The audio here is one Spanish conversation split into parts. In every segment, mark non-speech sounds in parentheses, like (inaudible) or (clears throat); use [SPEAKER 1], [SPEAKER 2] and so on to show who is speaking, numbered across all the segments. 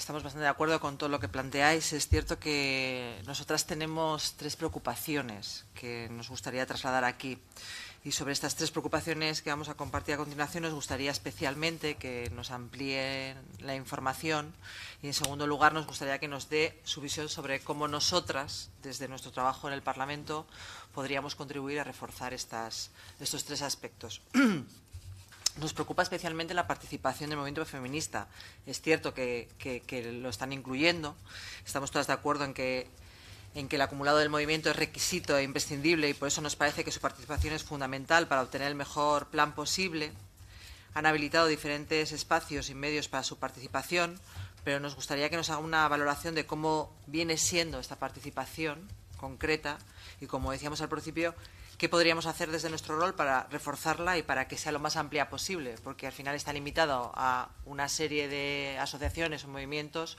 [SPEAKER 1] estamos bastante de acuerdo con todo lo que planteáis. Es cierto que nosotras tenemos tres preocupaciones que nos gustaría trasladar aquí. Y sobre estas tres preocupaciones que vamos a compartir a continuación, nos gustaría especialmente que nos amplíen la información y, en segundo lugar, nos gustaría que nos dé su visión sobre cómo nosotras, desde nuestro trabajo en el Parlamento, podríamos contribuir a reforzar estas, estos tres aspectos. (clears throat) nos preocupa especialmente la participación del movimiento feminista. Es cierto que, lo están incluyendo, estamos todas de acuerdo en que, en que el acumulado del movimiento es requisito e imprescindible y por eso nos parece que su participación es fundamental para obtener el mejor plan posible. Han habilitado diferentes espacios y medios para su participación, pero nos gustaría que nos haga una valoración de cómo viene siendo esta participación concreta y, como decíamos al principio, qué podríamos hacer desde nuestro rol para reforzarla y para que sea lo más amplia posible, porque al final está limitado a una serie de asociaciones o movimientos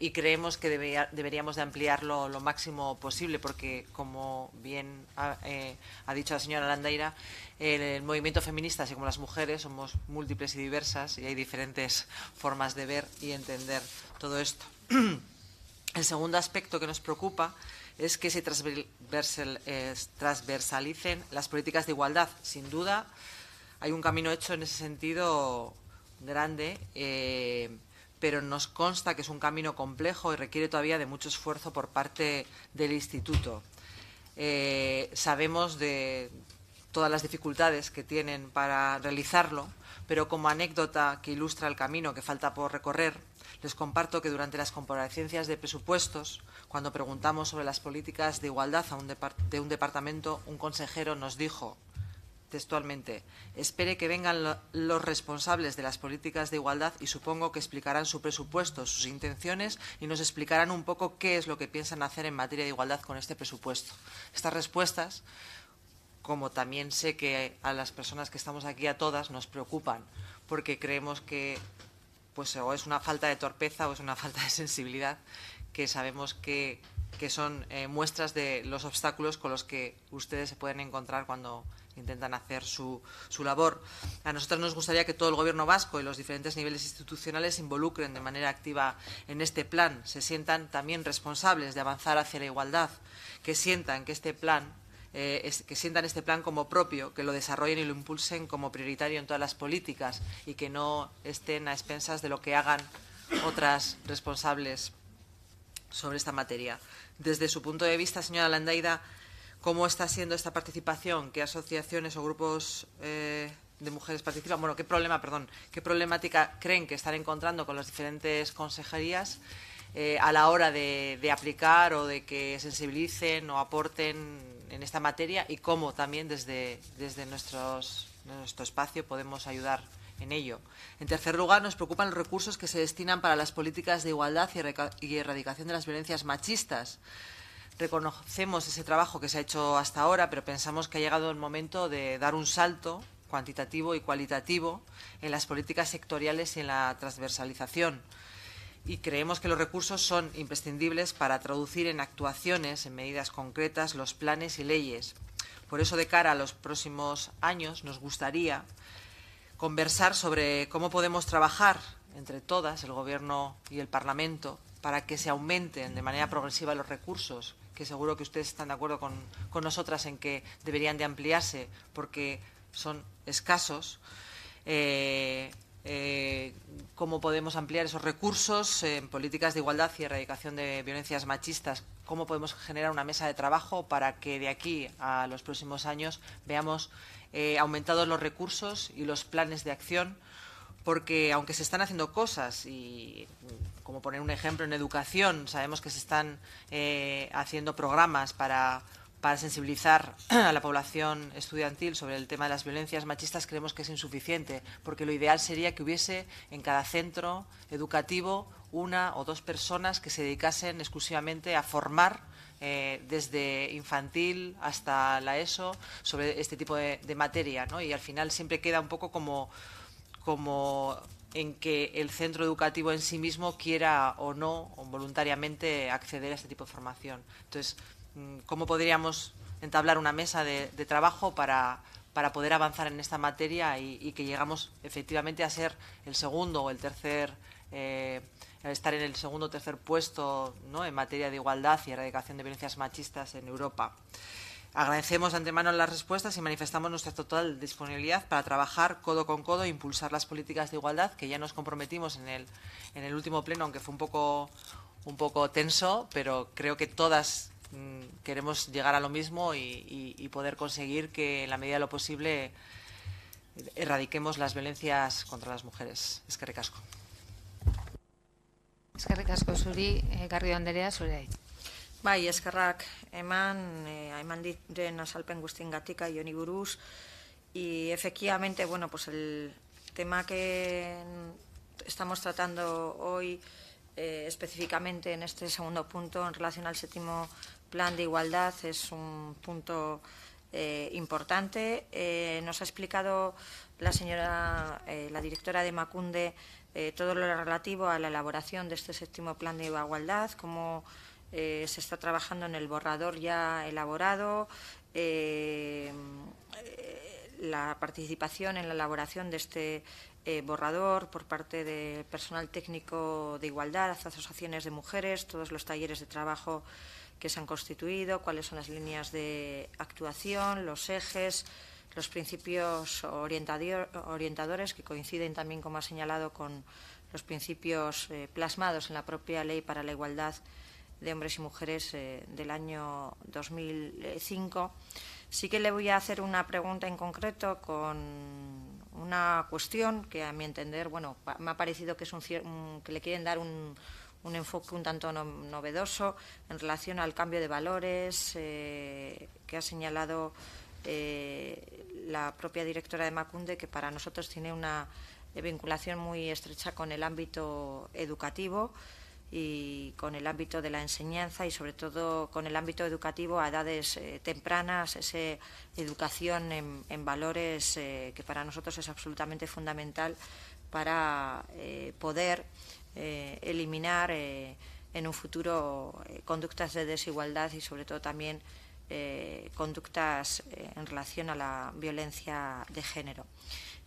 [SPEAKER 1] y, creemos que deberíamos de ampliarlo lo máximo posible, porque como bien ha, eh, dicho la señora Landeira, el movimiento feminista, así como las mujeres, somos múltiples y diversas y hay diferentes formas de ver y entender todo esto. (clears throat) El segundo aspecto que nos preocupa es que se transversalicen las políticas de igualdad. Sin duda, hay un camino hecho en ese sentido grande, eh, pero nos consta que es un camino complejo y requiere todavía de mucho esfuerzo por parte del Instituto. Eh, sabemos de todas las dificultades que tienen para realizarlo, pero como anécdota que ilustra el camino que falta por recorrer, les comparto que durante las comparecencias de presupuestos, cuando preguntamos sobre las políticas de igualdad a de un departamento, un consejero nos dijo textualmente, espere que vengan los responsables de las políticas de igualdad y supongo que explicarán su presupuesto, sus intenciones y nos explicarán un poco qué es lo que piensan hacer en materia de igualdad con este presupuesto. Estas respuestas, como también sé que a las personas que estamos aquí a todas nos preocupan, porque creemos que pues o es una falta de torpeza o es una (laughs) falta de sensibilidad que sabemos que, son eh, muestras de los obstáculos con los que ustedes se pueden encontrar cuando intentan hacer su, su, labor. A nosotros nos gustaría que todo el Gobierno vasco y los diferentes niveles institucionales se involucren de manera activa en este plan, se sientan también responsables de avanzar hacia la igualdad, que sientan que este plan eh, que sientan este plan como propio, que lo desarrollen y lo impulsen como prioritario en todas las políticas y que no estén a expensas de lo que hagan otras responsables sobre esta materia. Desde su punto de vista, señora Landaida, ¿cómo está siendo esta participación? ¿Qué asociaciones o grupos eh, de mujeres participan? Bueno, ¿qué problema, perdón, qué problemática creen que están encontrando con las diferentes consejerías? Eh, a la hora de, aplicar o de que sensibilicen o aporten en esta materia y cómo también desde, nuestro espacio podemos ayudar en ello. En tercer lugar, nos preocupan los recursos que se destinan para las políticas de igualdad y erradicación de las violencias machistas. Reconocemos ese trabajo que se ha hecho hasta ahora, pero pensamos que ha llegado el momento de dar un salto cuantitativo y cualitativo en las políticas sectoriales y en la transversalización y creemos que los recursos son imprescindibles para traducir en actuaciones, en medidas concretas, los planes y leyes. Por eso, de cara a los próximos años, nos gustaría conversar sobre cómo podemos trabajar entre todas, el Gobierno y el Parlamento, para que se aumenten de manera progresiva los recursos, que seguro que ustedes están de acuerdo con, con nosotras en que deberían de ampliarse porque son escasos. Eh, eh, cómo podemos ampliar esos recursos en políticas de igualdad y erradicación de violencias machistas, cómo podemos generar una mesa de trabajo para que de aquí a los próximos años veamos eh, aumentados los recursos y los planes de acción, porque aunque se están haciendo cosas y como poner un ejemplo en educación, sabemos que se están eh, haciendo programas para para sensibilizar (clears throat) a la población estudiantil sobre el tema de las violencias machistas creemos que es insuficiente, porque lo ideal sería que hubiese en cada centro educativo una o dos personas que se dedicasen exclusivamente a formar eh, desde infantil hasta la ESO sobre este tipo de, materia. Y al final siempre queda un poco como, como en que el centro educativo en sí mismo quiera o no voluntariamente acceder a este tipo de formación. Entonces, Mm, cómo podríamos entablar una mesa de, trabajo para, poder avanzar en esta materia y, que llegamos efectivamente a ser el segundo o el tercer, eh, estar en el segundo o tercer puesto ¿no? en materia de igualdad y erradicación de violencias machistas en Europa. Agradecemos de antemano las respuestas y manifestamos nuestra total disponibilidad para trabajar codo con codo e impulsar las políticas de igualdad que ya nos comprometimos en el, en el último pleno, aunque fue un poco, un poco tenso, pero creo que todas Mm, queremos llegar a lo mismo y, poder conseguir que en la medida de lo posible erradiquemos las violencias contra las mujeres. Es que recasco.
[SPEAKER 2] que recasco, suri. eh, Garrido Anderea, Bai, eman, eh, eman diren azalpen buruz. Y efectivamente, bueno, pues el tema que estamos tratando hoy, eh, específicamente en este segundo punto, en relación al séptimo plan de igualdad es un punto eh, importante. Eh, nos ha explicado la señora, eh, la directora de Macunde, todo lo relativo a la elaboración de este séptimo plan de igualdad, cómo se está trabajando en el borrador ya elaborado, la participación en la elaboración de este borrador por parte del personal técnico de igualdad, asociaciones de mujeres, todos los talleres de trabajo que se han constituido, cuáles son las líneas de actuación, los ejes, los principios orientadores que coinciden también, como ha señalado, con los principios eh, plasmados en la propia Ley para la Igualdad de Hombres y Mujeres eh, del año 2005. Sí que le voy a hacer una pregunta en concreto con una cuestión que, a mi entender, bueno, me ha parecido que, es un, que le quieren dar un, un enfoque un tanto novedoso en relación al cambio de valores eh, que ha señalado eh, la propia directora de Macunde, que para nosotros tiene una vinculación muy estrecha con el ámbito educativo y con el ámbito de la enseñanza y sobre todo con el ámbito educativo a edades eh, tempranas, esa educación en, valores que para nosotros es absolutamente fundamental para poder eh, eliminar eh, en un futuro eh, conductas de desigualdad y sobre todo también conductas en relación a la violencia de género.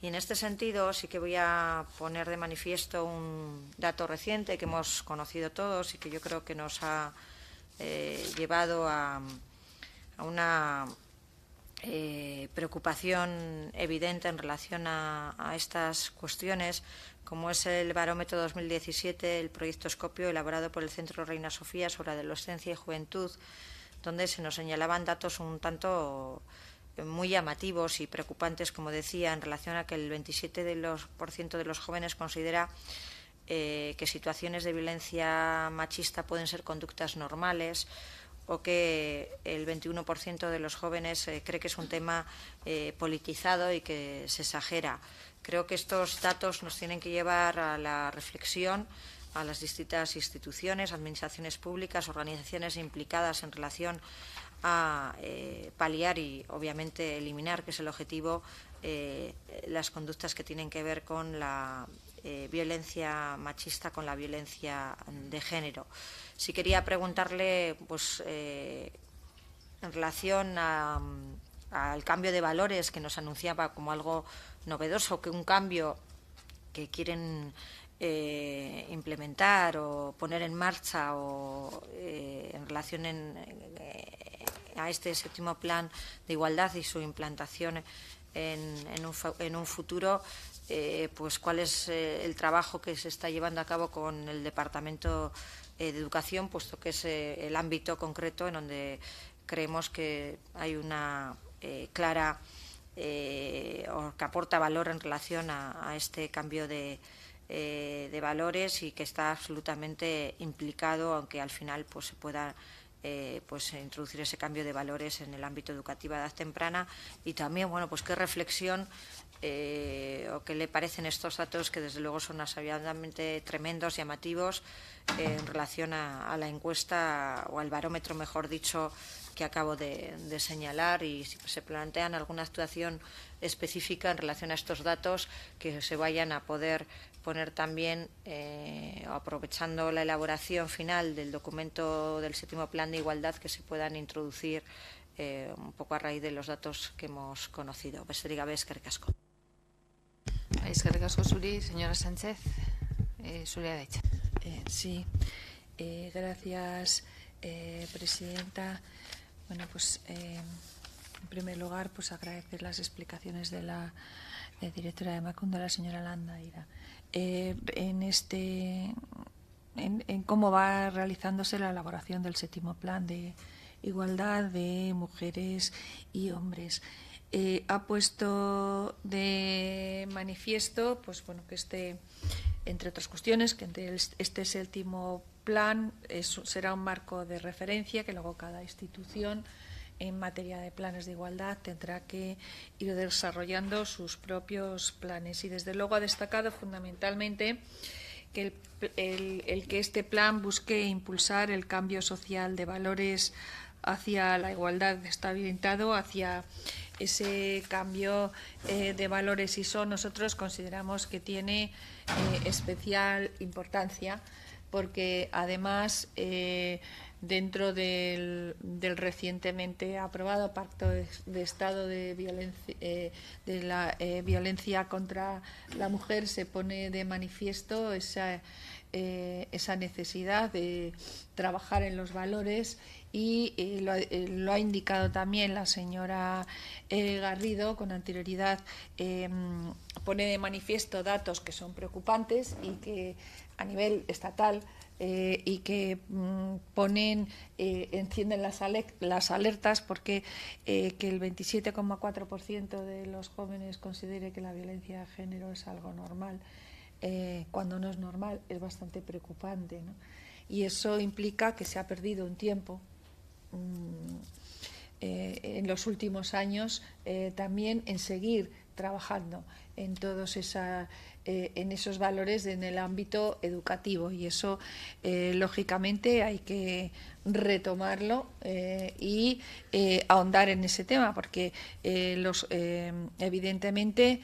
[SPEAKER 2] Y en este sentido sí que voy a poner de manifiesto un dato reciente que hemos conocido todos y que yo creo que nos ha llevado a una eh, preocupación evidente en relación a, estas cuestiones, como es el barómetro 2017, el proyecto SCOPIO elaborado por el Centro Reina Sofía sobre adolescencia y juventud, donde se nos señalaban datos un tanto eh, muy llamativos y preocupantes, como decía, en relación a que el 27% de los, de los jóvenes considera eh, que situaciones de violencia machista pueden ser conductas normales o que el 21% de los jóvenes eh, cree que es un tema eh, politizado y que se exagera. Creo que estos datos nos tienen que llevar a la reflexión a las distintas instituciones, administraciones públicas, organizaciones implicadas en relación a eh, paliar y, obviamente, eliminar, que es el objetivo, las conductas que tienen que ver con la eh, violencia machista con la violencia de género. Si quería preguntarle, pues, eh, en relación al cambio de valores que nos anunciaba como algo novedoso, que un cambio que quieren eh, implementar o poner en marcha o en relación a este séptimo plan de igualdad y su implantación en un, futuro eh, pues cuál es eh, el trabajo que se está llevando a cabo con el Departamento eh, de Educación, puesto que es el ámbito concreto en donde creemos que hay una clara o que aporta valor en relación a, este cambio de, valores y que está absolutamente implicado, aunque al final pues se pueda pues introducir ese cambio de valores en el ámbito educativo a edad temprana y también bueno pues qué reflexión eh, o qué le parecen estos datos que desde luego son asabiadamente tremendos, llamativos, eh, en relación a, la encuesta o al barómetro, mejor dicho, que acabo de, señalar y si se plantean alguna actuación específica en relación a estos datos que se vayan a poder poner también, eh, aprovechando la elaboración final del documento del séptimo plan de igualdad, que se puedan introducir un poco a raíz de los datos que hemos conocido. pues diga, Eskerrik señora Sánchez, eh, derecha. Eh,
[SPEAKER 3] sí, eh, gracias, eh, presidenta. Bueno, pues en primer lugar, pues agradecer las explicaciones de la directora de Macundo, la señora Landaira. en este, en cómo va realizándose la elaboración del séptimo plan de igualdad de mujeres y hombres. Eh, ha puesto de manifiesto, pues bueno, que este, entre otras cuestiones, que es el, este séptimo plan será un marco de referencia que luego cada institución en materia de planes de igualdad tendrá que ir desarrollando sus propios planes. Y desde luego ha destacado fundamentalmente que el, que este plan busque impulsar el cambio social de valores hacia la igualdad está orientado hacia ese cambio eh, de valores y ISO nosotros consideramos que tiene eh, especial importancia porque además eh, dentro del, recientemente aprobado Pacto de, Estado de, violencia, la violencia contra la mujer se pone de manifiesto esa, esa necesidad de trabajar en los valores y eh, eh, lo, ha indicado también la señora eh, Garrido con anterioridad, em, pone de manifiesto datos que son preocupantes y que a nivel estatal y que mm, ponen, encienden las, alertas porque que el 27,4% de los jóvenes considere que la violencia de género es algo normal, cuando no es normal, es bastante preocupante. Y eso implica que se ha perdido un tiempo Mm, eh, en los últimos años eh, también en seguir trabajando en todos esa, eh, en esos valores en el ámbito educativo y eso lógicamente hay que retomarlo y ahondar en ese tema porque los evidentemente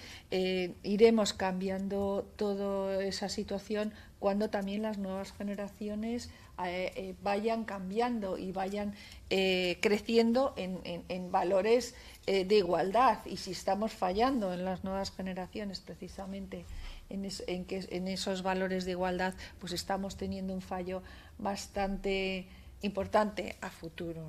[SPEAKER 3] iremos cambiando toda esa situación cuando también las nuevas generaciones eh, eh, vayan cambiando y vayan eh, creciendo en, valores de igualdad. Y si estamos fallando en las nuevas generaciones precisamente en, esos valores de igualdad, pues estamos teniendo un fallo bastante importante a futuro.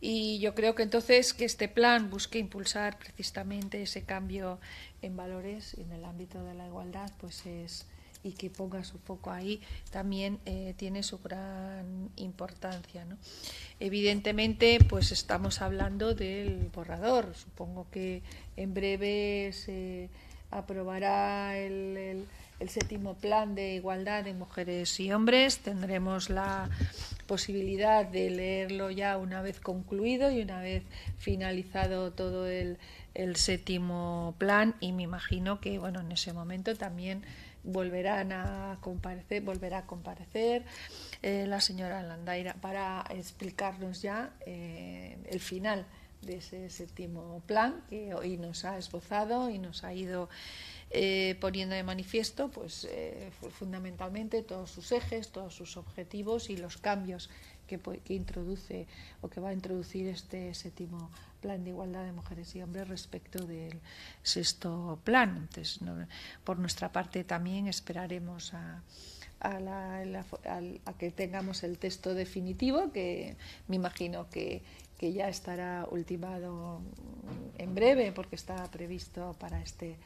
[SPEAKER 3] Y yo creo que entonces que este plan busque impulsar precisamente ese cambio en valores en el ámbito de la igualdad, pues es, y que ponga su foco ahí también eh, tiene su gran importancia. Evidentemente, pues estamos hablando del borrador. Supongo que en breve se aprobará el, séptimo plan de igualdad de mujeres y hombres. Tendremos la posibilidad de leerlo ya una vez concluido y una vez finalizado todo el, el séptimo plan y me imagino que bueno en ese momento también volverán a comparecer, volverá a comparecer eh, la señora Landaira para explicarnos ya eh, el final de ese séptimo plan que hoy nos ha esbozado y nos ha ido eh, poniendo de manifiesto pues fundamentalmente todos sus ejes, todos sus objetivos y los cambios que, que introduce o que va a introducir este séptimo plan plan de igualdad de mujeres y hombres respecto del sexto plan. Entonces, por nuestra parte también esperaremos a, que tengamos el texto definitivo, que me imagino que ya estará ultimado en breve, porque está previsto para este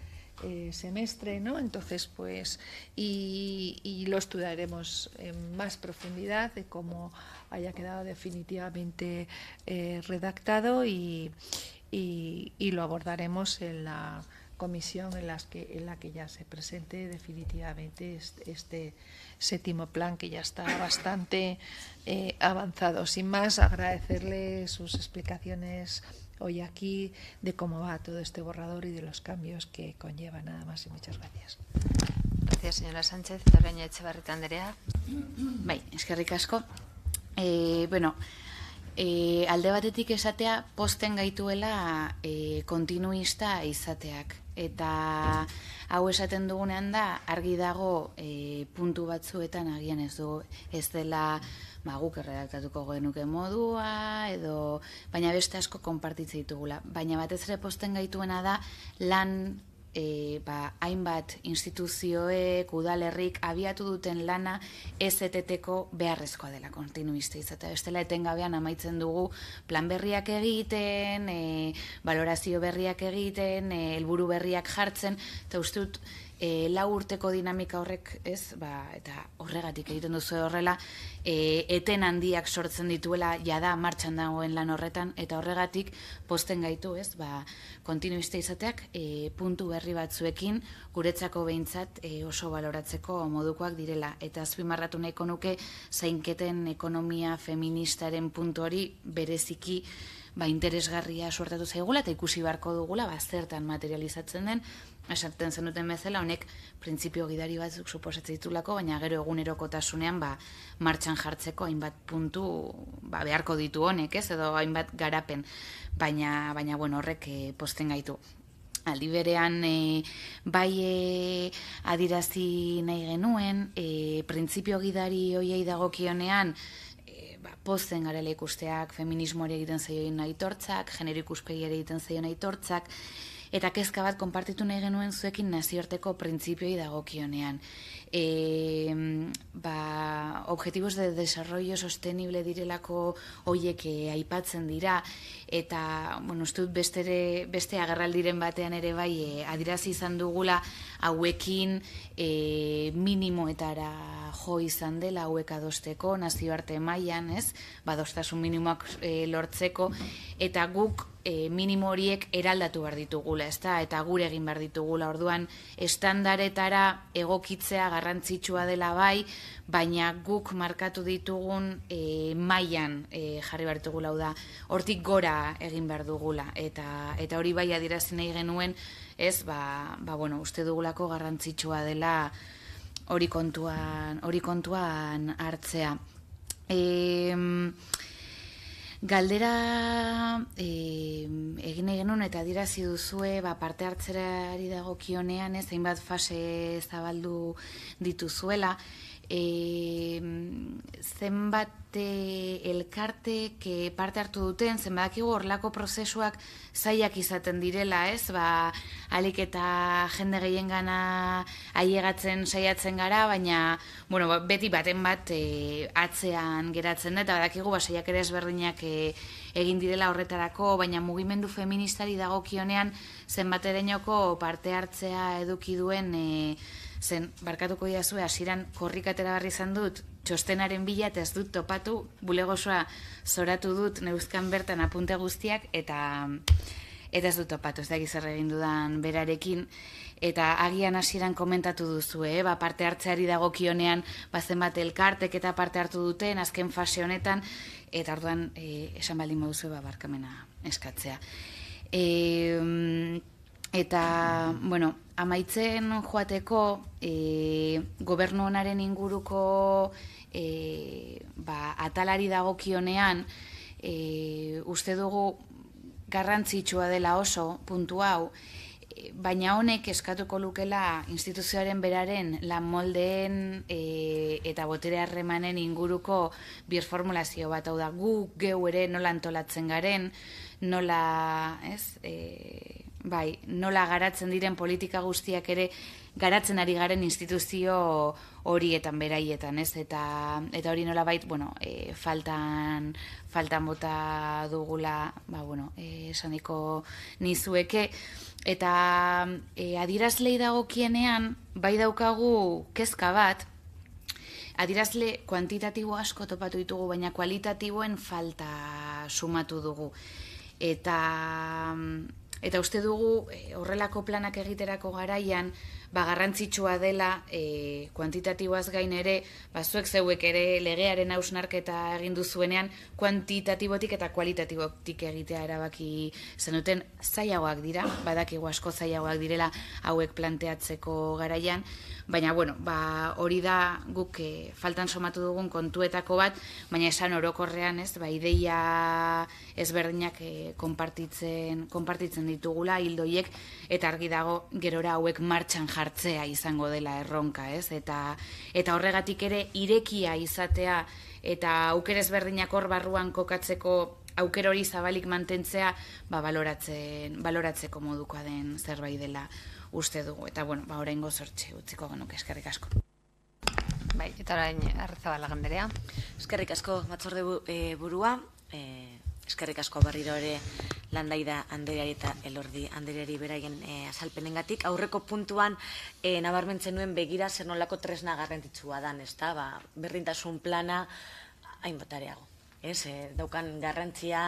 [SPEAKER 3] eh, semestre, ¿no? Entonces, pues, y, lo estudiaremos en más profundidad de cómo haya quedado definitivamente eh, redactado y, lo abordaremos en la comisión en, las que, en la que ya se presente definitivamente este, séptimo plan que ya está bastante eh, avanzado. Sin más, agradecerle sus explicaciones hoy aquí de cómo va todo este borrador y de los cambios que conlleva nada más y muchas gracias.
[SPEAKER 4] Gracias, señora Sánchez. Zorreño Echevarrita Andrea. Bai, eskerrik asko. Eh, bueno, eh, alde batetik esatea posten gaituela eh, kontinuista izateak. Eta hau esaten dugunean da argi dago e, puntu batzuetan agian ez du ez dela ba, guk genuke modua, edo, baina beste asko konpartitzen ditugula. Baina batez ere posten gaituena da, lan e, ba, hainbat instituzioek, udalerrik, abiatu duten lana ez eteteko beharrezkoa dela kontinuista izatea. Estela etengabean amaitzen dugu plan berriak egiten, e, balorazio berriak egiten, e, helburu berriak jartzen, eta uste dut, e, lau urteko dinamika horrek, ez, ba, eta horregatik egiten duzu horrela, e, eten handiak sortzen dituela, jada, martxan dagoen lan horretan, eta horregatik posten gaitu, ez, ba, kontinuista izateak, e, puntu berri batzuekin, guretzako behintzat e, oso baloratzeko modukoak direla. Eta azpimarratu nahi konuke, zainketen ekonomia feministaren puntu hori bereziki, Ba, interesgarria suertatu zaigula eta ikusi beharko dugula, ba, zertan materializatzen den, esaten zenuten bezala, honek printzipio gidari batzuk suposatzen ditulako, baina gero egunerokotasunean ba, martxan jartzeko hainbat puntu ba, beharko ditu honek, ez, edo hainbat garapen, baina, baina bueno, horrek eh, posten gaitu. Aldi berean, eh, bai e, eh, adirazi nahi genuen, e, printzipio gidari hoiei dagokionean, ba, posten garela ikusteak, feminismoari egiten zaioen aitortzak, genero ikuspegiare egiten zaioen aitortzak, eta kezka bat konpartitu nahi genuen zuekin nazioarteko printzipioi dagokionean e, ba, objetibos de desarrollo sostenible direlako hoiek eh, aipatzen dira eta bueno, uste dut bestere, beste agerraldiren batean ere bai e, eh, adirazi izan dugula hauekin e, minimoetara jo izan dela hauek adosteko nazioarte mailan ez badostasun minimoak lortzeko eta guk minimo horiek eraldatu behar ditugula ezta eta gure egin behar ditugula orduan estandaretara egokitzea garra garrantzitsua dela bai, baina guk markatu ditugun e, mailan e, jarri bertugu da, hortik gora egin behar dugula, eta, eta hori bai adirazen nahi genuen, ez, ba, ba bueno, uste dugulako garrantzitsua dela hori kontuan, hori kontuan hartzea. Eta, Galdera e, egin genuen eta adierazi duzue ba, parte hartzerari kionean, ez hainbat fase zabaldu dituzuela e, zenbat eh, elkarte ke parte hartu duten, zenbakigu horlako prozesuak zaiak izaten direla, ez? Ba, alik eta jende gehien gana aiegatzen saiatzen gara, baina, bueno, ba, beti baten bat e, atzean geratzen da, eta badakigu, ba, saiak ere ezberdinak eh, egin direla horretarako, baina mugimendu feministari dagokionean zenbat parte hartzea eduki duen... E, zen barkatuko diazue hasieran korrikatera barri izan dut, txostenaren bila ez dut topatu, bulegosoa zoratu dut neuzkan bertan apunte guztiak, eta eta ez dut topatu, ez da gizarra egin dudan berarekin, eta agian hasieran komentatu duzu, eh? ba, parte hartzeari dagokionean, bazen bat elkartek eta parte hartu duten, azken fase honetan, eta orduan e, esan baldin moduzu ba, barkamena eskatzea. E, eta, bueno, amaitzen joateko e, gobernu honaren inguruko e, ba, atalari dago kionean e, uste dugu garrantzitsua dela oso puntu hau e, baina honek eskatuko lukela instituzioaren beraren lan moldeen e, eta botere harremanen inguruko birformulazio bat hau da gu geu ere nola antolatzen garen nola ez e, bai, nola garatzen diren politika guztiak ere garatzen ari garen instituzio horietan beraietan, ez? Eta eta hori nola bait, bueno, e, faltan faltan bota dugula, ba bueno, e, esaniko nizueke eta e, adierazlei dagokienean bai daukagu kezka bat adirazle kuantitatibo asko topatu ditugu baina kualitatiboen falta sumatu dugu eta Eta uste dugu eh, horrelako planak egiterako garaian, ba, garrantzitsua dela e, kuantitatiboaz gain ere, ba, zuek zeuek ere legearen hausnarketa egin zuenean kuantitatibotik eta kualitatibotik egitea erabaki zenuten zailagoak dira, badakigu asko zailagoak direla hauek planteatzeko garaian, baina bueno, ba, hori da guk eh, faltan somatu dugun kontuetako bat, baina esan orokorrean ez, ba, ideia ezberdinak e, konpartitzen, konpartitzen ditugula, hildoiek, eta argi dago gerora hauek martxan jartzea izango dela erronka, ez? Eta, eta horregatik ere irekia izatea eta auker ezberdinak hor barruan kokatzeko aukera hori zabalik mantentzea, ba, baloratzeko modukoa den zerbait dela uste dugu. Eta, bueno, ba, orain gozortxe utziko genuke eskerrik asko. Bai, eta orain arrezabala
[SPEAKER 5] ganderea. Eskerrik asko batzorde eh, burua, e, eskerrik asko barriro ere landaida andereari eta elordi anderari beraien e, azalpenengatik. Aurreko puntuan e, nabarmentzen nuen begira zer nolako tresna garrantzitsua dan, ez da? Ba, berdintasun plana hainbatareago. Ez, daukan garrantzia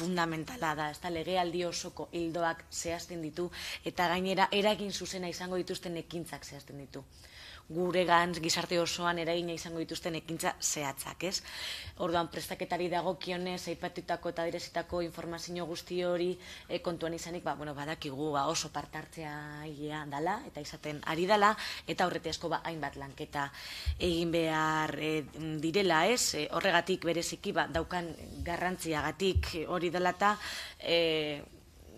[SPEAKER 5] fundamentala da, ez da legealdi osoko hildoak zehazten ditu, eta gainera eragin zuzena izango dituzten ekintzak zehazten ditu gure gantz gizarte osoan eragina izango dituzten ekintza zehatzak, ez? Orduan prestaketari dago kionez, aipatutako eta direzitako informazio guzti hori eh, kontuan izanik, ba, bueno, badakigu ba, oso partartzea ia dala eta izaten ari dala, eta horrete asko ba, hainbat lanketa egin behar eh, direla, ez? Eh, horregatik bereziki, ba, daukan garrantziagatik hori dela eta e,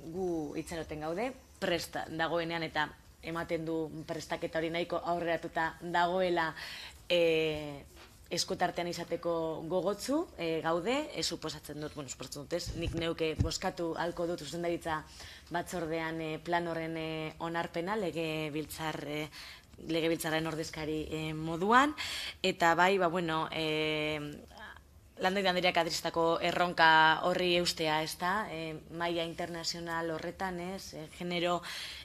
[SPEAKER 5] gu itzeroten gaude, presta dagoenean eta ematen du prestaketa hori nahiko aurreratuta dagoela e, eskutartean izateko gogotzu e, eh, gaude, e, suposatzen dut, bueno, suposatzen dut ez, nik neuke boskatu alko dut uzendaritza batzordean e, plan horren e, onarpena lege biltzar e, ordezkari moduan eta bai ba bueno eh, landa idandiriak adristako erronka horri eustea, ez da? E, maia internazional horretan, ez? E, genero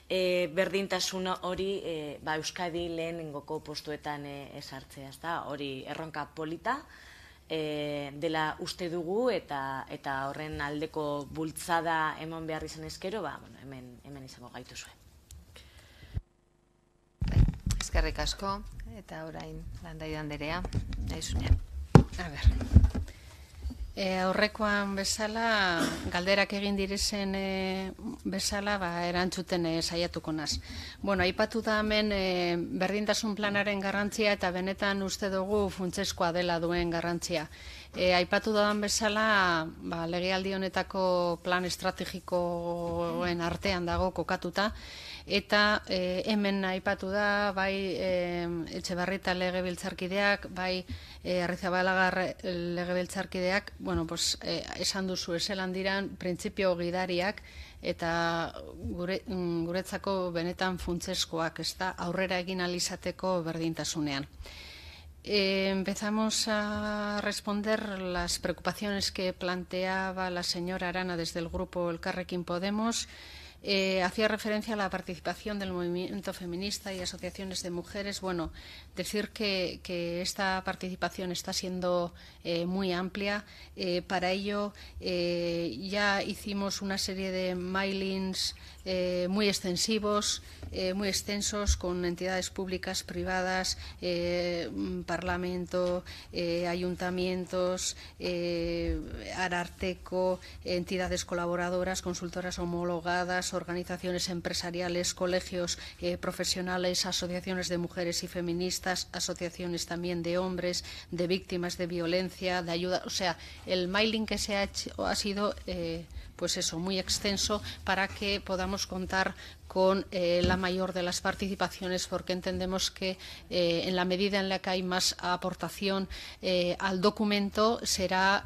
[SPEAKER 5] e, berdintasun hori e, ba, Euskadi lehen ingoko postuetan e, esartzea, ez da? Hori erronka polita e, dela uste dugu eta eta horren aldeko bultzada eman behar izan ezkero, ba, bueno, hemen, hemen izango gaitu zuen.
[SPEAKER 3] asko eta orain landa idandirea,
[SPEAKER 6] nahi A ver. E, aurrekoan bezala, galderak egin direzen e, eh, bezala, ba, erantzuten e, saiatuko naz. Bueno, aipatu da hemen berdintasun planaren garrantzia eta benetan uste dugu funtzeskoa dela duen garrantzia. E, aipatu daan bezala, ba, legialdi honetako plan estrategikoen artean dago kokatuta, eta e, hemen aipatu da bai e, eh, Etxebarrita legebiltzarkideak bai e, eh, Arrizabalagar legebiltzarkideak bueno pues e, esan duzu eselan diran printzipio gidariak eta gure, mm, guretzako benetan funtzeskoak ez da aurrera egin alizateko berdintasunean Eh, empezamos a responder las preocupaciones que planteaba la señora Arana desde el grupo El Carrequín Podemos. Eh, hacía referencia a la participación del movimiento feminista y asociaciones de mujeres. Bueno, Decir que, esta participación está siendo eh, muy amplia. Eh, para ello eh, ya hicimos una serie de mailings muy extensivos, muy extensos, con entidades públicas, privadas, Parlamento, ayuntamientos, Ararteco, entidades colaboradoras, consultoras homologadas, organizaciones empresariales, colegios profesionales, asociaciones de mujeres y feministas estas asociaciones también de hombres, de víctimas de violencia, de ayuda. O sea, el mailing que se ha hecho ha sido, eh, pues eso, muy extenso para que podamos contar con eh, la mayor de las participaciones, porque entendemos que eh, en la medida en la que hay más aportación al documento será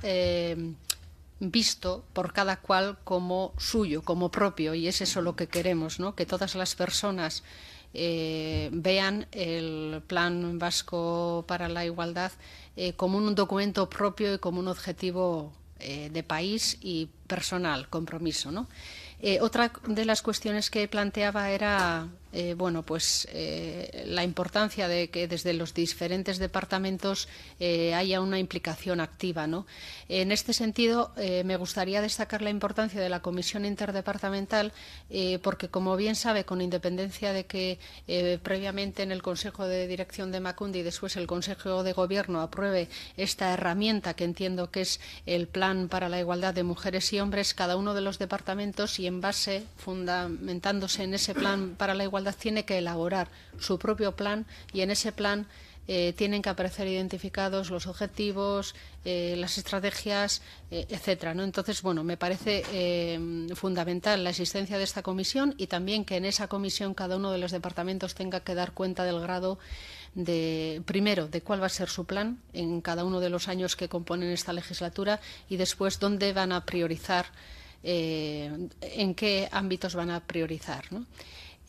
[SPEAKER 6] visto por cada cual como suyo, como propio, y es eso lo que queremos, ¿no? que todas las personas eh, vean el Plan Vasco para la Igualdad eh, como un documento propio y como un objetivo eh, de país y personal, compromiso. otra de las cuestiones que planteaba era eh, bueno, pues eh, la importancia de que desde los diferentes departamentos eh, haya una implicación activa. ¿no? En este sentido, me gustaría destacar la importancia de la Comisión Interdepartamental, porque, como bien sabe, con independencia de que previamente en el Consejo de Dirección de Macundi y después el Consejo de Gobierno apruebe esta herramienta que entiendo que es el Plan para la Igualdad de Mujeres y Hombres, cada uno de los departamentos y en base, fundamentándose en ese plan para la igualdad, tiene que elaborar su propio plan y en ese plan eh, tienen que aparecer identificados los objetivos, eh, las estrategias, eh, etcétera. ¿no? Entonces, bueno, me parece fundamental la existencia de esta comisión y también que en esa comisión cada uno de los departamentos tenga que dar cuenta del grado de, primero, de cuál va a ser su plan en cada uno de los años que componen esta legislatura y después dónde van a priorizar, en qué ámbitos van a priorizar.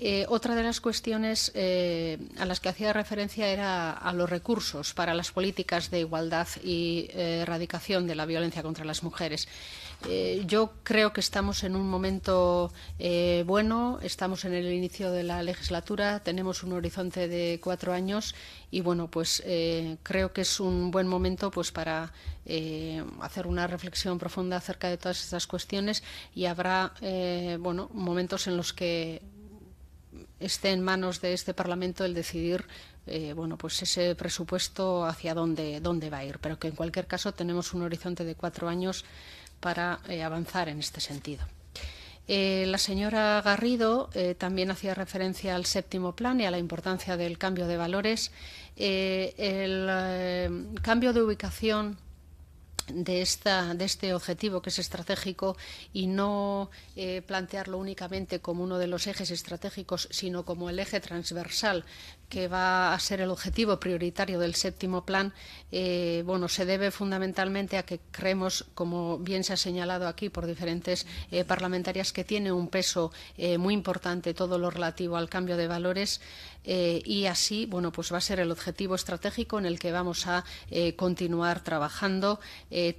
[SPEAKER 6] Eh, otra de las cuestiones eh, a las que hacía referencia era a los recursos para las políticas de igualdad y eh, erradicación de la violencia contra las mujeres. yo creo que estamos en un momento bueno, estamos en el inicio de la legislatura, tenemos un horizonte de cuatro años y bueno, pues creo que es un buen momento pues para hacer una reflexión profunda acerca de todas estas cuestiones y habrá bueno momentos en los que esté en manos de este Parlamento el decidir eh, bueno, pues ese presupuesto hacia dónde, dónde va a ir, pero que en cualquier caso tenemos un horizonte de cuatro años para eh, avanzar en este sentido. Eh, la señora Garrido también hacía referencia al séptimo plan y a la importancia del cambio de valores. el cambio de ubicación de, esta, de este objetivo que es estratégico y no eh, plantearlo únicamente como uno de los ejes estratégicos, sino como el eje transversal que va a ser el objetivo prioritario del séptimo plan, eh, bueno, se debe fundamentalmente a que creemos, como bien se ha señalado aquí por diferentes eh, parlamentarias, que tiene un peso eh, muy importante todo lo relativo al cambio de valores y así, bueno, pues va a ser el objetivo estratégico en el que vamos a continuar trabajando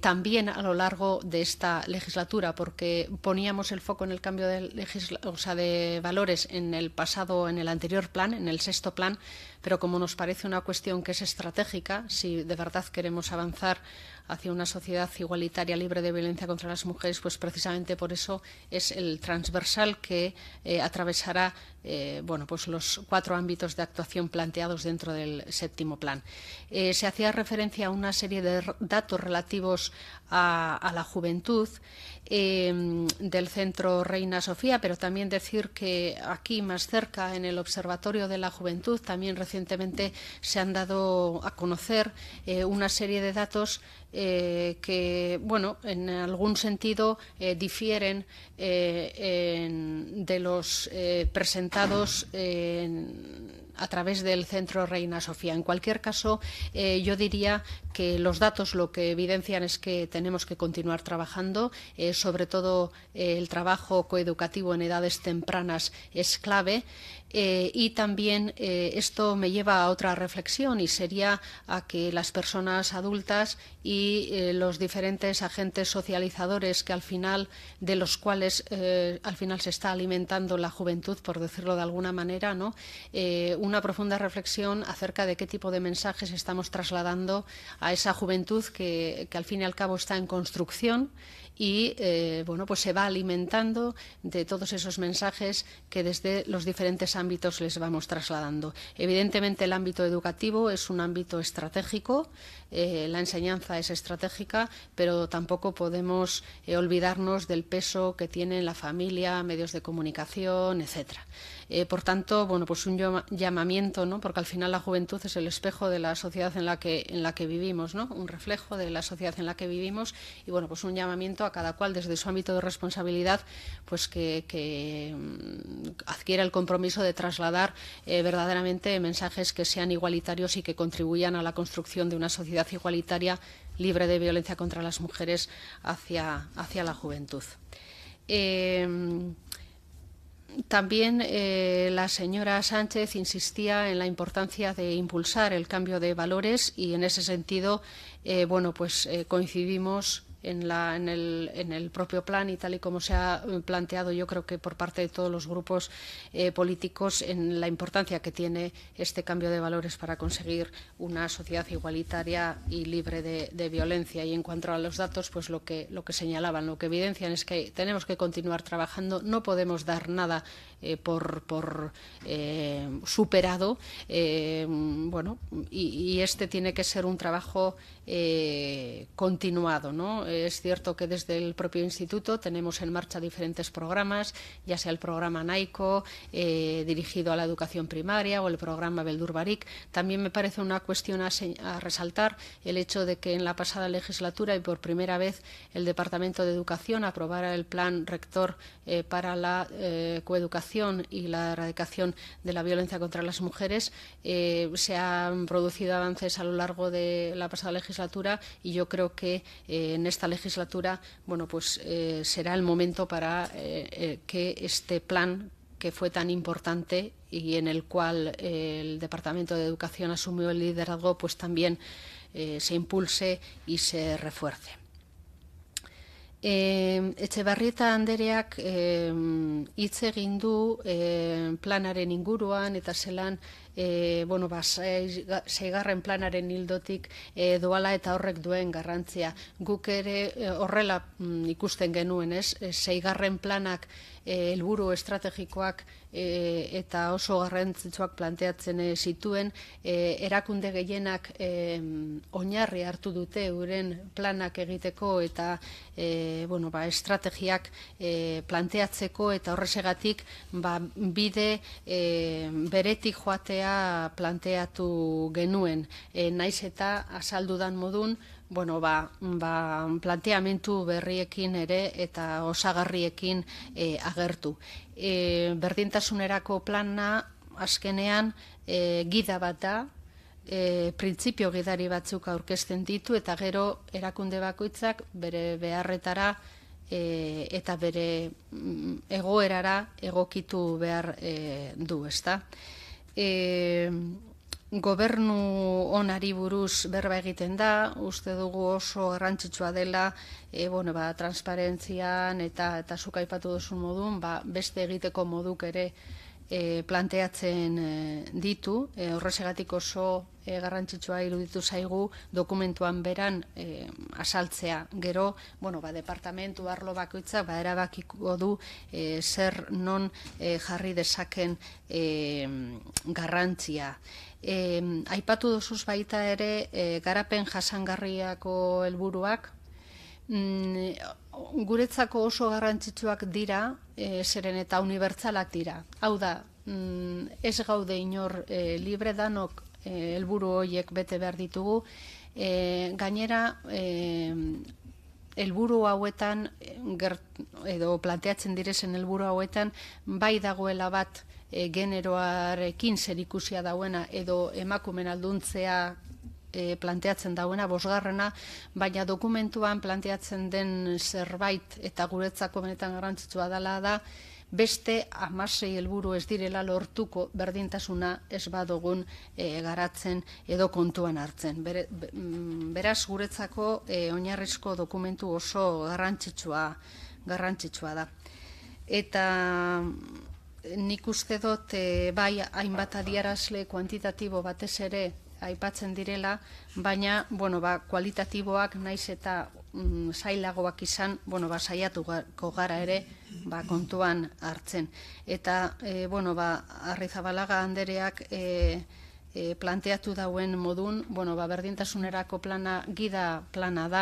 [SPEAKER 6] también a lo largo de esta legislatura, porque poníamos el foco en el cambio de, o de valores en el pasado, en el anterior plan, en el sexto plan, pero como nos parece una cuestión que es estratégica, si de verdad queremos avanzar hacia una sociedad igualitaria, libre de violencia contra las mujeres, pues precisamente por eso es el transversal que eh, atravesará eh, bueno, pues los cuatro ámbitos de actuación planteados dentro del séptimo plan. Eh, se hacía referencia a una serie de datos relativos a la juventud Em, del Centro Reina Sofía, pero también decir que aquí más cerca, en el Observatorio de la Juventud, también recientemente se han dado a conocer eh, una serie de datos eh, que, bueno, en algún sentido eh, difieren de los presentados en, a través del Centro Reina Sofía. En cualquier caso, eh, yo diría que los datos lo que evidencian es que tenemos que continuar trabajando, eh, sobre todo eh, el trabajo coeducativo en edades tempranas es clave. Eh, y también eh, esto me lleva a otra reflexión y sería a que las personas adultas y eh, los diferentes agentes socializadores que al final de los cuales al final se está alimentando la juventud, por decirlo de alguna manera, ¿no? una profunda reflexión acerca de qué tipo de mensajes estamos trasladando a esa juventud que, que al fin y al cabo está en construcción y eh, bueno, pues se va alimentando de todos esos mensajes que desde los diferentes ámbitos les vamos trasladando. Evidentemente el ámbito educativo es un ámbito estratégico, eh, la enseñanza es estratégica, pero tampoco podemos eh, olvidarnos del peso que tiene la familia, medios de comunicación, etcétera. Eh, por tanto, bueno, pues un llamamiento, ¿no? Porque al final la juventud es el espejo de la sociedad en la que, en la que vivimos, ¿no? Un reflejo de la sociedad en la que vivimos y, bueno, pues un llamamiento a cada cual desde su ámbito de responsabilidad, pues que, mm, adquiera el compromiso de trasladar eh, verdaderamente mensajes que sean igualitarios y que contribuyan a la construcción de una sociedad igualitaria libre de violencia contra las mujeres hacia, hacia la juventud. Eh, también eh, la señora Sánchez insistía en la importancia de impulsar el cambio de valores y en ese sentido, eh, bueno, pues eh, coincidimos en, la, en, el, propio plan y tal y como se ha eh, planteado yo creo que por parte de todos los grupos eh, políticos en la importancia que tiene este cambio de valores para conseguir una sociedad igualitaria y libre de, de, violencia. Y en cuanto a los datos, pues lo que, lo que señalaban, lo que evidencian es que tenemos que continuar trabajando, no podemos dar nada eh, por, eh, superado. Eh, bueno, y, este tiene que ser un trabajo continuado. ¿no? Es cierto que desde el propio instituto tenemos en marcha diferentes programas, ya sea el programa NAICO dirigido a la educación primaria o el programa Beldur También me parece una cuestión a, resaltar el hecho de que en la pasada legislatura y por primera vez el Departamento de Educación aprobara el plan rector para la coeducación y la erradicación de la violencia contra las mujeres. Eh, se han producido avances a lo largo de la pasada legislatura y yo creo que eh, en esta legislatura bueno, pues, eh, será el momento para que este plan que fue tan importante y en el cual el Departamento de Educación asumió el liderazgo, pues también se impulse y se refuerce. E, etxe handereak hitz egin du planaren inguruan eta zelan e, bueno, ba, zeigarren planaren hildotik eh, doala eta horrek duen garrantzia. Guk ere eh, horrela mm, ikusten genuen, ez? E, zeigarren planak Eh, helburu e, estrategikoak eh, eta oso garrantzitsuak planteatzen e, zituen erakunde gehienak e, oinarri hartu dute uren planak egiteko eta e, bueno, ba, estrategiak planteatzeko eta horresegatik ba, bide beretik joatea planteatu genuen naiz eta asaldu modun bueno, ba, ba, planteamentu berriekin ere eta osagarriekin e, agertu. E, berdintasunerako plana askenean e, gida bat da, e, printzipio gidari batzuk aurkezten ditu eta gero erakunde bakoitzak bere beharretara e, eta bere mm, egoerara egokitu behar e, du, ezta. Eh, gobernu onari buruz berba egiten da, uste dugu oso garrantzitsua dela, e, bueno, ba, transparentzian eta eta sukaipatu duzun modun, ba, beste egiteko moduk ere e, planteatzen eh, ditu, e, horrezegatik oso e, garrantzitsua iruditu zaigu dokumentuan beran e, asaltzea. Gero, bueno, ba, departamentu arlo bakoitza, ba, erabakiko du e, zer non e, jarri dezaken e, garrantzia. E, aipatu dosuz baita ere eh, garapen jasangarriako helburuak mm, guretzako oso garrantzitsuak dira e, zeren eta unibertsalak dira. Hau da, mm, ez gaude inor e, libre danok helburu e, horiek bete behar ditugu. gainera, helburu hauetan, edo planteatzen direzen helburu hauetan, bai dagoela bat e, generoarekin zer ikusia edo emakumen alduntzea e, planteatzen dauena, bosgarrena, baina dokumentuan planteatzen den zerbait eta guretzako benetan garrantzitsua dela da, beste amasei helburu ez direla lortuko berdintasuna ez badogun e, eh, garatzen edo kontuan hartzen. Bere, mm, beraz guretzako e, dokumentu oso garrantzitsua, garrantzitsua da. Eta nik uste dut e, bai hainbat adierazle kuantitatibo batez ere aipatzen direla, baina bueno, ba, kualitatiboak naiz eta mm, zailagoak izan, bueno, ba, gara ere ba, kontuan hartzen. Eta, e, bueno, ba, arrizabalaga handereak... E, eh, e, planteatu dauen modun, bueno, ba, berdintasunerako plana, gida plana da,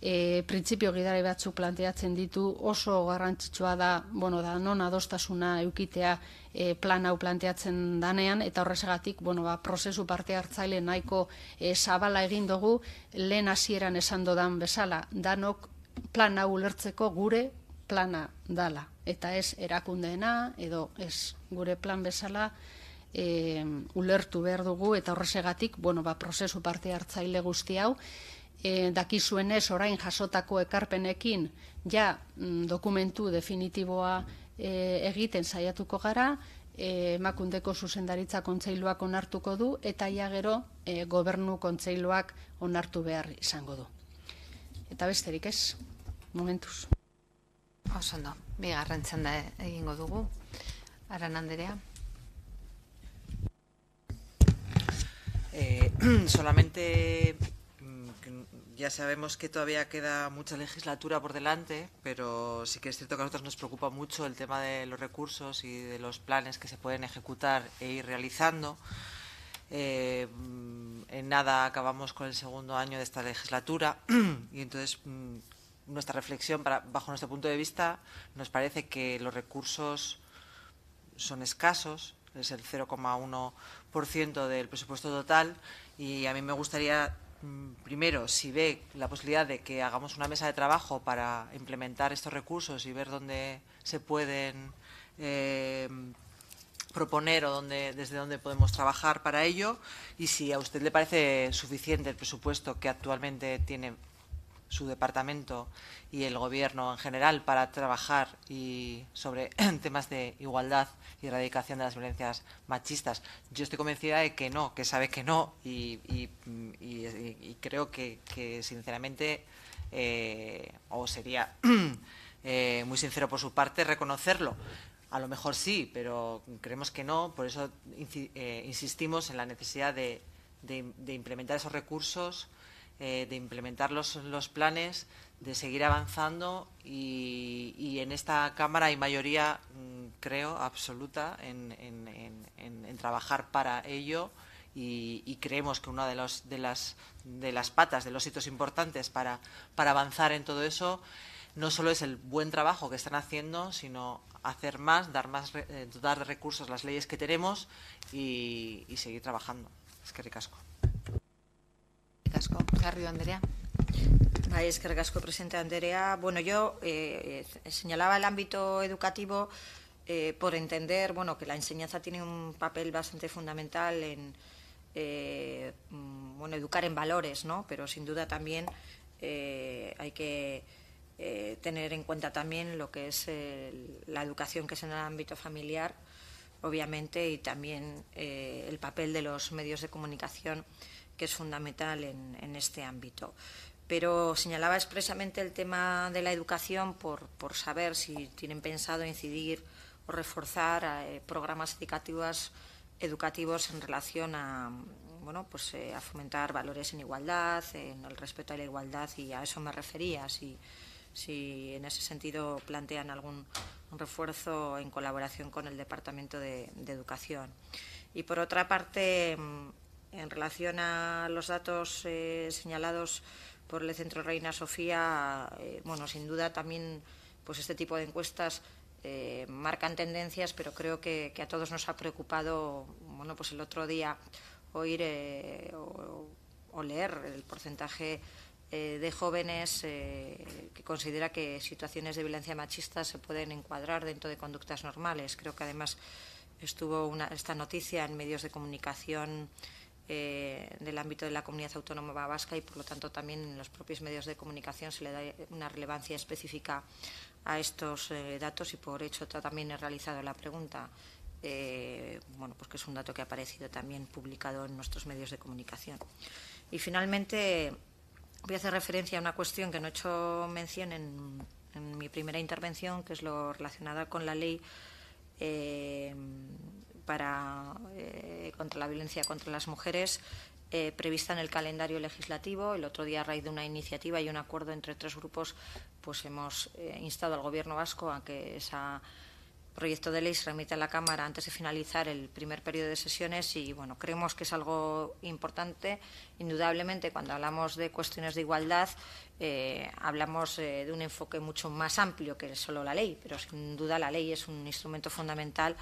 [SPEAKER 6] e, printzipio gidari batzuk planteatzen ditu, oso garrantzitsua da, bueno, da, non adostasuna eukitea e, plan hau planteatzen danean, eta horrezagatik, bueno, ba, prozesu parte hartzaile nahiko e, zabala egin dugu, lehen hasieran esan dodan bezala, danok plana ulertzeko gure plana dala, eta ez erakundeena, edo ez gure plan bezala, e, ulertu behar dugu eta horrezegatik, bueno, ba, prozesu parte hartzaile guzti hau, e, dakizuenez orain jasotako ekarpenekin ja mm, dokumentu definitiboa e, egiten saiatuko gara, eh, makundeko zuzendaritza kontseiluak onartuko du eta ia gero e, gobernu kontseiluak onartu behar izango du. Eta besterik ez, momentuz. Osondo, ondo, bigarren egingo dugu, aran handerea.
[SPEAKER 1] Eh, (clears throat) solamente mm, ya sabemos que todavía queda mucha legislatura por delante, pero sí que es cierto que a nosotros nos preocupa mucho el tema de los recursos y de los planes que se pueden ejecutar e ir realizando. Eh, mm, en nada acabamos con el segundo año de esta legislatura (clears throat) y entonces mm, nuestra reflexión, para, bajo nuestro punto de vista, nos parece que los recursos son escasos, es el 0,1 del presupuesto total y a mí me gustaría mm, primero, si ve la posibilidad de que hagamos una mesa de trabajo para implementar estos recursos y ver dónde se pueden eh, proponer o dónde, desde dónde podemos trabajar para ello y si a usted le parece suficiente el presupuesto que actualmente tiene su departamento y el gobierno en general para trabajar sobre (clears throat) temas de igualdad y erradicación de las violencias machistas. Yo estoy convencida de que no, que sabe que no y, creo que, sinceramente eh, o sería (clears throat) eh, muy sincero por su parte reconocerlo. A lo mejor sí, pero creemos que no, por eso eh, insistimos en la necesidad de implementar esos recursos eh, de implementar los, los, planes, de seguir avanzando y, y, en esta Cámara hay mayoría, mm, creo, absoluta en, en, en, trabajar para ello. Y, creemos que una de, los, de, las, de las patas, de los hitos importantes para, para avanzar en todo eso, no solo es el buen trabajo que están haciendo, sino hacer más, dar más eh, dar recursos a las leyes que tenemos y, y seguir trabajando. Es que ricasco asko, pues
[SPEAKER 2] Andrea. Bai, que presidente Andrea. Bueno, yo eh, eh, señalaba el ámbito educativo eh, por entender, bueno, que la enseñanza tiene un papel bastante fundamental en, mm, bueno, educar en valores, ¿no? Pero sin duda también hay que tener en cuenta también lo que es la educación que es en el ámbito familiar, obviamente, y también el papel de los medios de comunicación que es fundamental en, este ámbito pero señalaba expresamente el tema de la educación por, por saber si tienen pensado incidir o reforzar eh, programas educativos, educativos en relación a, bueno, pues, eh, a fomentar valores en igualdad, en el respeto a la igualdad, y a eso me refería, si, si en ese sentido plantean algún refuerzo en colaboración con el Departamento de, de Educación. Y por otra parte, mm, en relación a los datos eh, señalados por el Centro Reina Sofía, eh, bueno, sin duda también pues este tipo de encuestas eh, marcan tendencias, pero creo que, a todos nos ha preocupado, bueno, pues el otro día oír o, leer el porcentaje de jóvenes que considera que situaciones de violencia machista se pueden encuadrar dentro de conductas normales. Creo que además estuvo una, esta noticia en medios de comunicación eh, del ámbito de la comunidad autónoma vasca y, por lo tanto, también en los propios medios de comunicación se le da una relevancia específica a estos eh, datos y, por hecho, también he realizado la pregunta. Eh, bueno, pues que es un dato que ha aparecido también publicado en nuestros medios de comunicación. Y finalmente voy a hacer referencia a una cuestión que no he hecho mención en, mi primera intervención, que es lo relacionado con la ley eh, para, eh, contra la violencia contra las mujeres eh, prevista en el calendario legislativo. El otro día, a raíz de una iniciativa y un acuerdo entre tres grupos, pues hemos eh, instado al Gobierno vasco a que ese proyecto de ley se remita a la Cámara antes de finalizar el primer periodo de sesiones y, bueno, creemos que es algo importante. Indudablemente, cuando hablamos de cuestiones de igualdad, hablamos de un enfoque mucho más amplio que solo la ley, pero sin duda la ley es un instrumento fundamental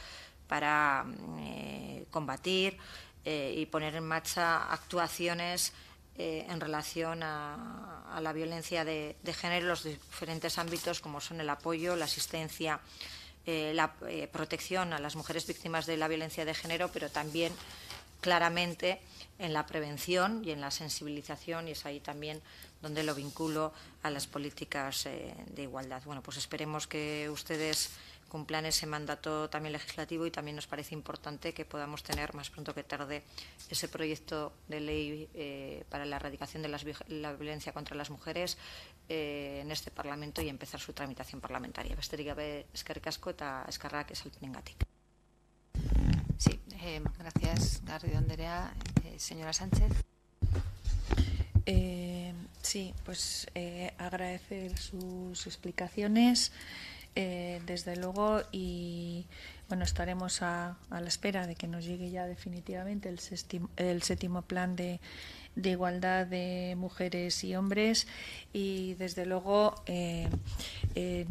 [SPEAKER 2] para eh, combatir eh, y poner en marcha actuaciones eh, en relación a, la violencia de, género en los diferentes ámbitos como son el apoyo, la asistencia, la protección a las mujeres víctimas de la violencia de género, pero también claramente en la prevención y en la sensibilización y es ahí también donde lo vinculo a las políticas de igualdad. Bueno, pues esperemos que ustedes cumplan ese mandato también legislativo y también nos parece importante que podamos tener más pronto que tarde ese proyecto de ley eh, para la erradicación de la violencia contra las mujeres eh, en este Parlamento y empezar su tramitación parlamentaria. Besterik gabe eskerrik asko Sí, eh, gracias, Garrido señora Sánchez.
[SPEAKER 3] sí, pues agradecer sus explicaciones. Eh, desde luego, y bueno, estaremos a, la espera de que nos llegue ya definitivamente el, el séptimo plan de, igualdad de mujeres y hombres y desde luego eh, em,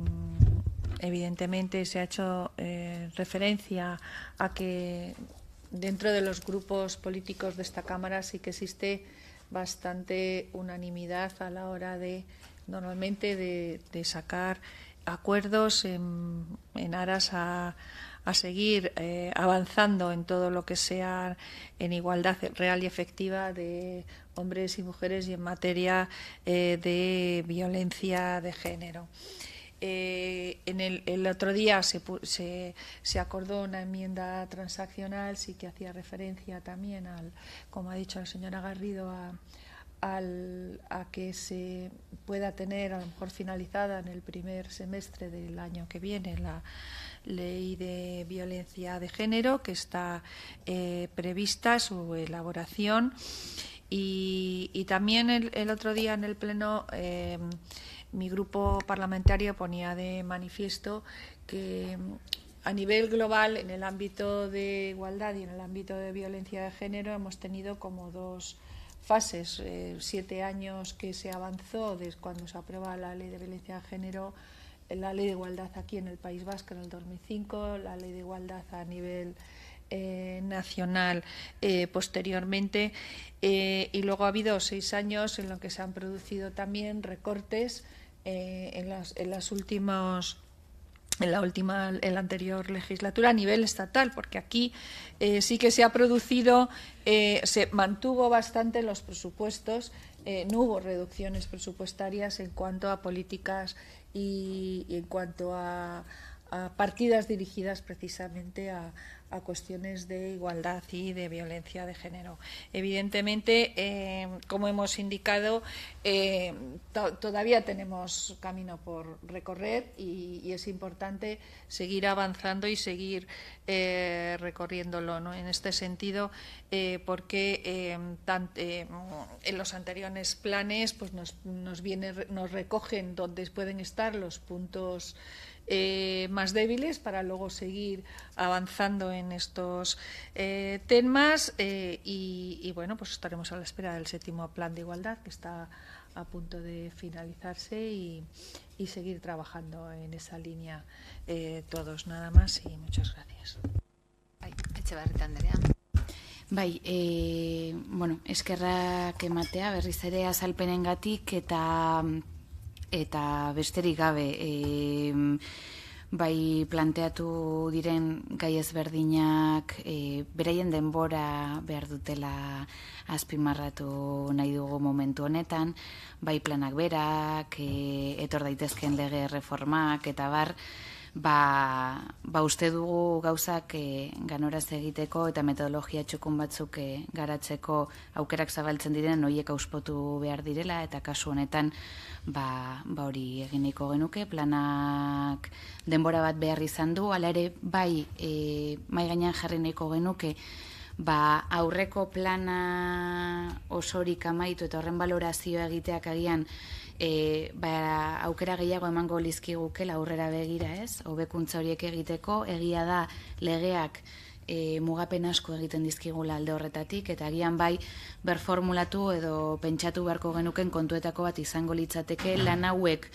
[SPEAKER 3] evidentemente se ha hecho eh, referencia a que dentro de los grupos políticos de esta Cámara sí que existe bastante unanimidad a la hora de normalmente de sacar acuerdos en, aras a, seguir eh, avanzando en todo lo que sea en igualdad real y efectiva de hombres y mujeres y en materia eh, de violencia de género. Eh, en el, otro día se, acordó una enmienda transaccional, sí que hacía referencia también al, como ha dicho la señora Garrido, a, a que se pueda tener a lo mejor finalizada en el primer semestre del año que viene la ley de violencia de género que está eh, prevista su elaboración y, también el, otro día en el pleno eh, mi grupo parlamentario ponía de manifiesto que a nivel global, en el ámbito de igualdad y en el ámbito de violencia de género, hemos tenido como dos fases, eh, siete años que se avanzó desde cuando se aprueba la ley de violencia de género, eh, la ley de igualdad aquí en el País Vasco en el 2005, la ley de igualdad a nivel eh, nacional posteriormente y luego ha habido seis años en los que se han producido también recortes en, las, en en la última, en anterior legislatura a nivel estatal, porque aquí eh, sí que se ha producido, eh, se mantuvo bastante los presupuestos, eh, no hubo reducciones presupuestarias en cuanto a políticas y, en cuanto a partidas dirigidas precisamente a, a cuestiones de igualdad y de violencia de género. Evidentemente, eh, como hemos indicado, eh, todavía tenemos camino por recorrer y, es importante seguir avanzando y seguir eh, recorriéndolo. En este sentido, porque en los anteriores planes pues nos, nos recogen dónde pueden estar los puntos eh, más débiles para luego seguir avanzando en estos eh, temas eh, y, bueno pues estaremos a la espera del séptimo plan de igualdad que está a punto de finalizarse y, seguir trabajando en esa línea todos nada más y muchas gracias.
[SPEAKER 4] Bai, e, bueno, eskerrak ematea berriz ere que eta eta besterik gabe e, bai planteatu diren gaiez berdinak e, beraien denbora behar dutela azpimarratu nahi dugu momentu honetan, bai planak berak, e, etor daitezken lege reformak eta bar, ba, ba uste dugu gauzak eh, ganoraz egiteko eta metodologia txukun batzuk eh, garatzeko aukerak zabaltzen diren noiek auspotu behar direla eta kasu honetan ba, ba hori eginiko genuke planak denbora bat behar izan du hala ere bai e, eh, mai gainean neko genuke ba, aurreko plana osorik amaitu eta horren balorazioa egiteak agian e, ba, aukera gehiago emango lizki guke aurrera begira ez, hobekuntza horiek egiteko, egia da legeak e, mugapen asko egiten dizkigula alde horretatik, eta agian bai berformulatu edo pentsatu beharko genuken kontuetako bat izango litzateke mm. lan hauek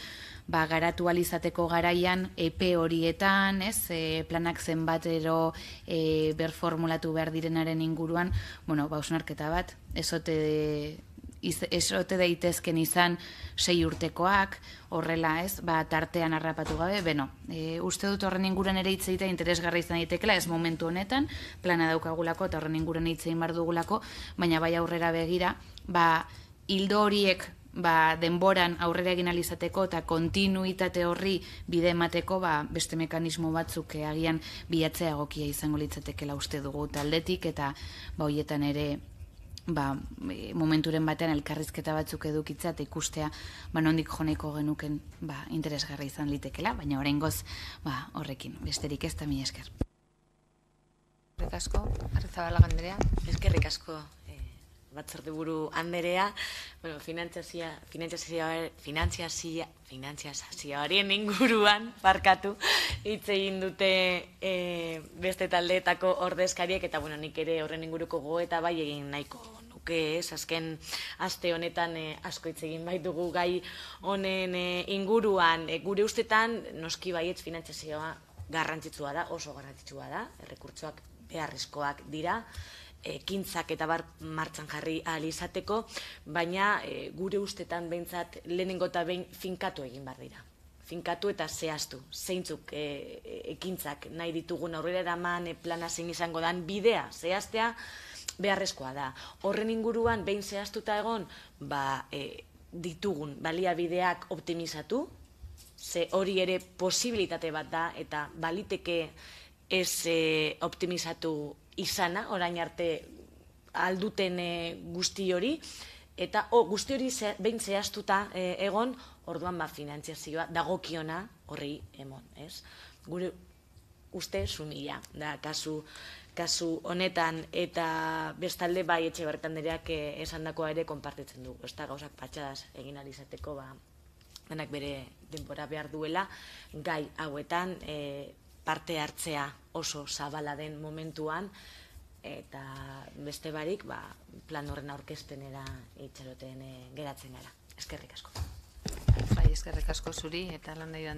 [SPEAKER 4] ba garatu alizateko garaian EP horietan, ez, e, planak zenbatero e, berformulatu behar direnaren inguruan, bueno, ba, bat, ezote esote daitezken izan sei urtekoak, horrela ez, ba, tartean harrapatu gabe, beno, e, uste dut horren inguren ere itzeita interesgarra izan daitekela, ez momentu honetan, plana daukagulako eta horren inguren itzein bar dugulako, baina bai aurrera begira, ba, hildo horiek, ba, denboran aurrera egin alizateko eta kontinuitate horri bide emateko, ba, beste mekanismo batzuk agian bilatzea gokia izango litzatekela uste dugu taldetik eta, ba, hoietan ere ba, e, momenturen batean elkarrizketa batzuk edukitza eta ikustea ba, nondik joneko genuken ba, interesgarri izan litekela, baina orain ba,
[SPEAKER 5] horrekin, besterik ez da mi esker. Eskerrik asko, Arrezabalaga Andrea. Eskerrik asko, eh, buru handerea, bueno, finantziazia, finantziazia, horien inguruan, parkatu, hitz egin dute eh, beste taldeetako ordezkariek, eta bueno, nik ere horren inguruko goeta bai egin nahiko nuke, ez, azken aste honetan e, asko hitz egin bai dugu gai honen eh, inguruan, eh, gure ustetan noski baiet finantzazioa garrantzitsua da, oso garrantzitsua da, errekurtzoak beharrezkoak dira, ekintzak eta bar martxan jarri ahal izateko, baina gure ustetan behintzat lehenengo eta behin finkatu egin bar dira. Finkatu eta zehaztu, zeintzuk e, ekintzak nahi ditugun aurrera daman, e, plana zein izango dan bidea zehaztea, beharrezkoa da. Horren inguruan, behin zehaztuta egon, ba, e, ditugun baliabideak optimizatu, ze hori ere posibilitate bat da, eta baliteke ez e, optimizatu izana, orain arte alduten e, guzti hori, eta o, guzti hori behin zehaztuta e, egon, orduan ba finantziazioa dagokiona horri emon, ez? Gure uste sumila da kasu kasu honetan eta bestalde bai etxe bertan dereak esan eh, ere konpartitzen dugu. Osta gauzak patxadas egin alizateko ba, denak bere denbora behar duela, gai hauetan eh, parte hartzea oso zabala den momentuan eta beste barik ba, plan horren aurkezpenera itxaroten eh, geratzen gara. Eskerrik asko. Bai, eskerrik asko zuri eta lan nahi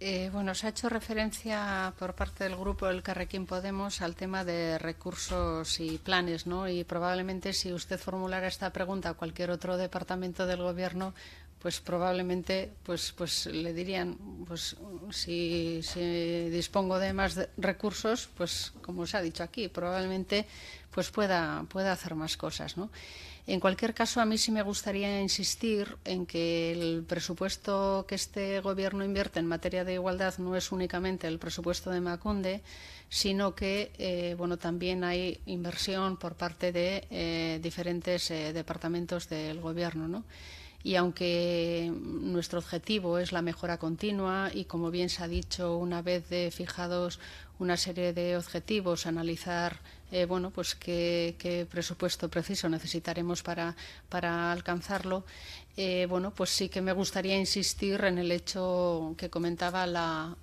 [SPEAKER 6] Eh, bueno, se ha hecho referencia por parte del grupo El Carrequín Podemos al tema de recursos y planes, ¿no? Y probablemente si usted formulara esta pregunta a cualquier otro departamento del Gobierno, pues probablemente pues, pues le dirían, pues si, dispongo de más recursos, pues como se ha dicho aquí, probablemente pues pueda, pueda hacer más cosas, ¿no? En cualquier caso, a mí sí me gustaría insistir en que el presupuesto que este Gobierno invierte en materia de igualdad no es únicamente el presupuesto de Maconde, sino que eh, bueno, también hay inversión por parte de eh, diferentes eh, departamentos del Gobierno. y aunque nuestro objetivo es la mejora continua y como bien se ha dicho una vez fijados una serie de objetivos analizar eh, bueno, pues qué, presupuesto preciso necesitaremos para, para alcanzarlo eh, bueno, pues sí que me gustaría insistir en el hecho que comentaba la,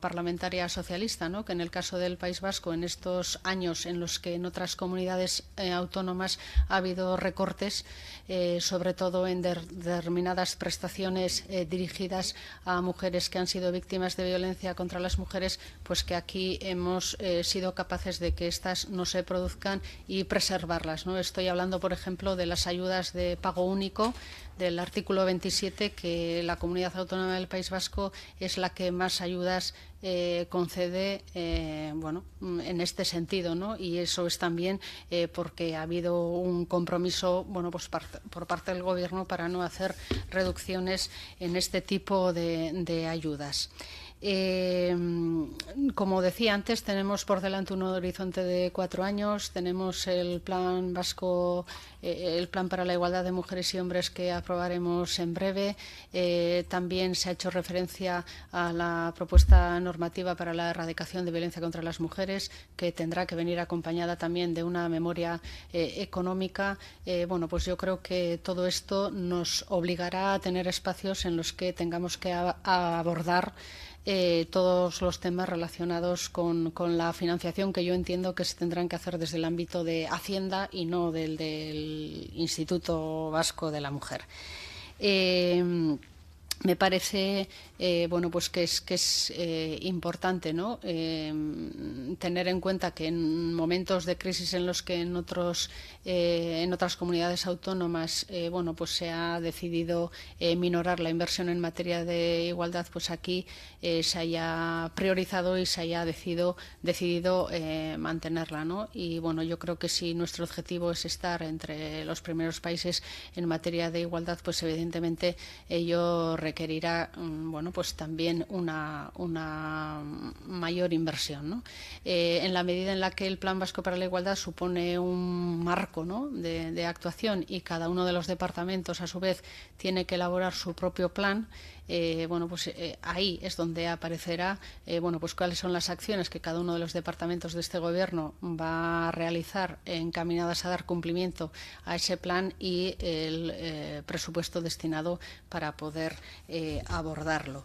[SPEAKER 6] parlamentaria socialista, que en el caso del País Vasco, en estos años en los que en otras comunidades eh, autónomas ha habido recortes, eh, sobre todo en determinadas prestaciones dirigidas a mujeres que han sido víctimas de violencia contra las mujeres, pues que aquí hemos sido capaces de que estas no se produzcan y preservarlas. Estoy hablando, por ejemplo, de las ayudas de pago único del artículo 27 que la comunidad autónoma del País Vasco es la que más ayudas eh, concede eh, bueno, en este sentido. ¿no? Y eso es también eh, porque ha habido un compromiso bueno, pues, por parte del Gobierno para no hacer reducciones en este tipo de ayudas. Em, como decía antes, tenemos por delante un horizonte de cuatro años, tenemos el plan vasco, eh, el plan para la igualdad de mujeres y hombres que aprobaremos en breve. Eh, también se ha hecho referencia a la propuesta normativa para la erradicación de violencia contra las mujeres, que tendrá que venir acompañada también de una memoria eh, económica. bueno, pues yo creo que todo esto nos obligará a tener espacios en los que tengamos que abordar eh, todos los temas relacionados con, la financiación que yo entiendo que se tendrán que hacer desde el ámbito de Hacienda y no del, del Instituto Vasco de la Mujer. Eh, me parece eh, bueno pues que es que es eh, importante no eh, tener en cuenta que en momentos de crisis en los que en otros en otras comunidades autónomas bueno pues se ha decidido minorar la inversión en materia de igualdad pues aquí se haya priorizado y se haya decidido decidido mantenerla no y bueno yo creo que si nuestro objetivo es estar entre los primeros países en materia de igualdad pues evidentemente ello requerirá mm, bueno, pues también una, una mayor inversión. ¿no? Eh, en la medida en la que el Plan Vasco para la Igualdad supone un marco ¿no? de actuación y cada uno de los departamentos, a su vez, tiene que elaborar su propio plan, eh, bueno, pues eh, ahí es donde aparecerá, eh, bueno, pues cuáles son las acciones que cada uno de los departamentos de este gobierno va a realizar encaminadas a dar cumplimiento a ese plan y el presupuesto destinado para poder abordarlo.